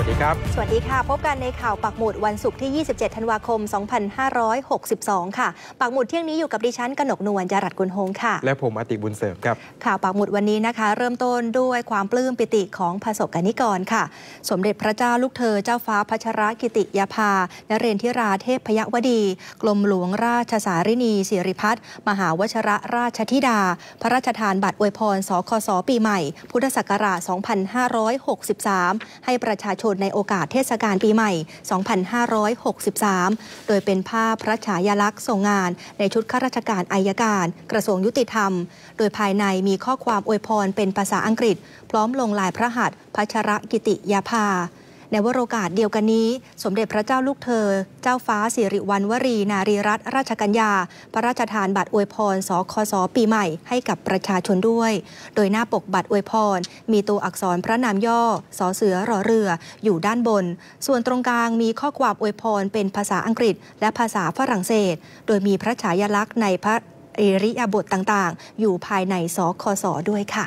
วัสดีครับ สวัสดีค่ะพบกันในข่าวปักหมุดวันศุกร์ที่ 27 ธันวาคม 2562 ค่ะ ปักหมุดเที่ยงนี้อยู่กับดิฉันกนกนวลจารัตกุลโฮงค่ะ และผมอติบุญเสริมครับ ข่าวปักหมุดวันนี้นะคะ เริ่มต้นด้วยความปลื้มปิติของพระสกนิกรค่ะ สมเด็จพระเจ้าลูกเธอเจ้าฟ้าพัชรกิติยาภานเรนทิราเทพพยวดีกรมหลวงราชสารินีสิริพัฒน์มหาวชระราชธิดา พระราชทานบัตรอวยพรสคสปีใหม่ พุทธศักราช 2563 ให้ประชาชนนในโอกาสเทศกาลปีใหม่ 2563 โดยเป็นภาพพระฉายาลักษณ์ทรงงานในชุดข้าราชการอายการกระทรวงยุติธรรม โดยภายในมีข้อความอวยพรเป็นภาษาอังกฤษ พร้อมลงลายพระหัตถ์พัชรกิติยาภาในวโรกาสเดียวกันนี้ สมเด็จพระเจ้าลูกเธอ เจ้าฟ้าสิริวัณวรี นารีรัตนราชกัญญา พระราชทานบัตรอวยพรสคสปีใหม่ ให้กับประชาชนด้วย โดยหน้าปกบัตรอวยพร มีตัวอักษรพระนามย่อสอเสือรอเรืออยู่ด้านบน ส่วนตรงกลางมีข้อความอวยพร เป็นภาษาอังกฤษและภาษาฝรั่งเศส โดยมีพระฉายาลักษณ์ในพระอิริยาบถต่าง ๆ อยู่ภายในสคสด้วยค่ะ